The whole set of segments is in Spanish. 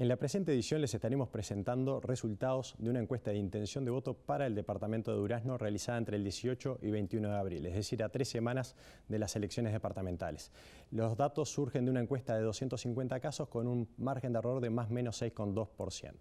En la presente edición les estaremos presentando resultados de una encuesta de intención de voto para el departamento de Durazno realizada entre el 18 y 21 de abril, es decir, a tres semanas de las elecciones departamentales. Los datos surgen de una encuesta de 250 casos con un margen de error de más o menos 6,2%.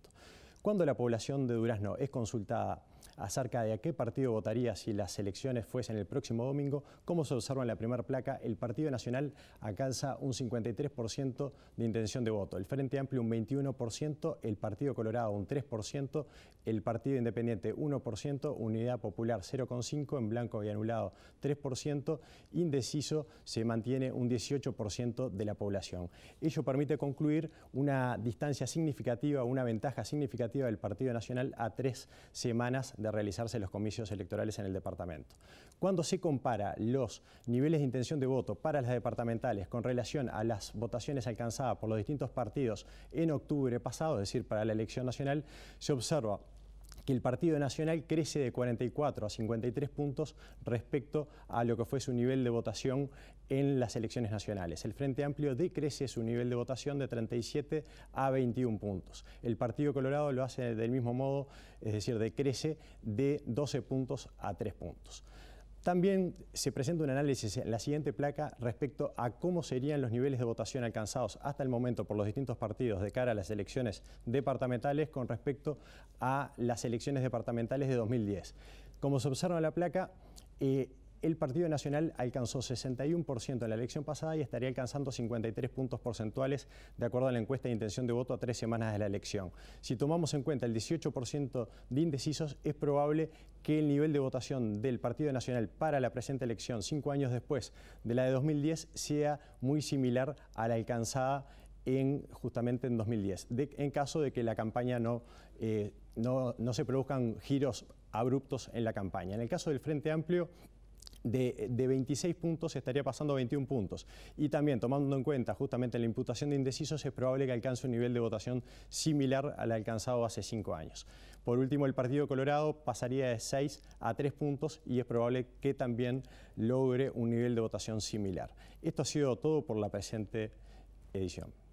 Cuando la población de Durazno es consultada acerca de a qué partido votaría si las elecciones fuesen el próximo domingo, como se observa en la primera placa, el Partido Nacional alcanza un 53% de intención de voto, el Frente Amplio un 21%, el Partido Colorado un 3%, el Partido Independiente 1%, Unidad Popular 0,5%, en blanco y anulado 3%, indeciso se mantiene un 18% de la población. Ello permite concluir una distancia significativa, una ventaja significativa del Partido Nacional a tres semanas de realizarse los comicios electorales en el departamento. Cuando se compara los niveles de intención de voto para las departamentales con relación a las votaciones alcanzadas por los distintos partidos en octubre pasado, es decir, para la elección nacional, se observa y el Partido Nacional crece de 44 a 53 puntos respecto a lo que fue su nivel de votación en las elecciones nacionales. El Frente Amplio decrece su nivel de votación de 37 a 21 puntos. El Partido Colorado lo hace del mismo modo, es decir, decrece de 12 puntos a 3 puntos. También se presenta un análisis en la siguiente placa respecto a cómo serían los niveles de votación alcanzados hasta el momento por los distintos partidos de cara a las elecciones departamentales con respecto a las elecciones departamentales de 2010. Como se observa en la placa, eh, el Partido Nacional alcanzó 61% en la elección pasada y estaría alcanzando 53 puntos porcentuales de acuerdo a la encuesta de intención de voto a tres semanas de la elección. Si tomamos en cuenta el 18% de indecisos, es probable que el nivel de votación del Partido Nacional para la presente elección, cinco años después de la de 2010, sea muy similar a la alcanzada en, justamente en 2010, en caso de que la campaña no, eh, no, no se produzcan giros abruptos en la campaña. En el caso del Frente Amplio, de, 26 puntos estaría pasando a 21 puntos. Y también, tomando en cuenta justamente la imputación de indecisos, es probable que alcance un nivel de votación similar al alcanzado hace cinco años. Por último, el Partido Colorado pasaría de 6 a 3 puntos y es probable que también logre un nivel de votación similar. Esto ha sido todo por la presente edición.